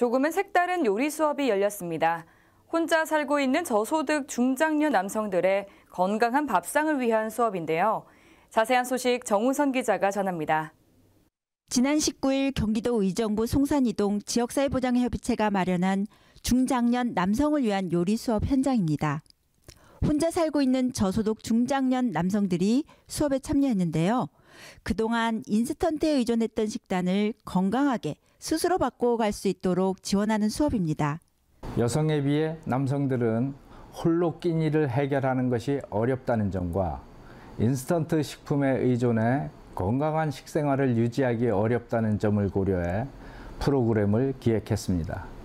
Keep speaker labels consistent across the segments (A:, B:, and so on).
A: 조금은 색다른 요리 수업이 열렸습니다. 혼자 살고 있는 저소득 중장녀 남성들의 건강한 밥상을 위한 수업인데요. 자세한 소식 정우선 기자가 전합니다.
B: 지난 19일 경기도 의정부 송산이동 지역사회보장협의체가 마련한 중장년 남성을 위한 요리 수업 현장입니다. 혼자 살고 있는 저소득 중장년 남성들이 수업에 참여했는데요. 그동안 인스턴트에 의존했던 식단을 건강하게 스스로 바꿔 갈수 있도록 지원하는 수업입니다.
C: 여성에 비해 남성들은 홀로 끼니를 해결하는 것이 어렵다는 점과 인스턴트 식품에 의존해 건강한 식생활을 유지하기 어렵다는 점을 고려해 프로그램을 기획했습니다.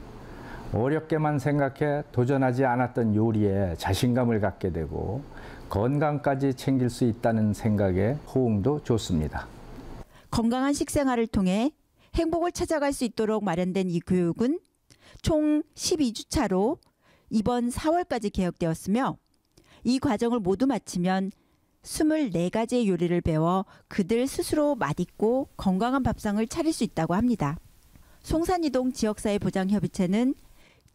C: 어렵게만 생각해 도전하지 않았던 요리에 자신감을 갖게 되고 건강까지 챙길 수 있다는 생각에 호응도 좋습니다.
B: 건강한 식생활을 통해 행복을 찾아갈 수 있도록 마련된 이 교육은 총 12주차로 이번 4월까지 개혁되었으며 이 과정을 모두 마치면 24가지의 요리를 배워 그들 스스로 맛있고 건강한 밥상을 차릴 수 있다고 합니다. 송산이동 지역사회보장협의체는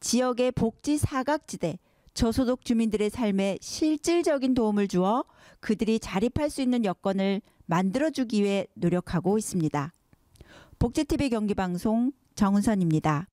B: 지역의 복지 사각지대, 저소득 주민들의 삶에 실질적인 도움을 주어 그들이 자립할 수 있는 여건을 만들어주기 위해 노력하고 있습니다. 복지TV 경기방송 정은선입니다.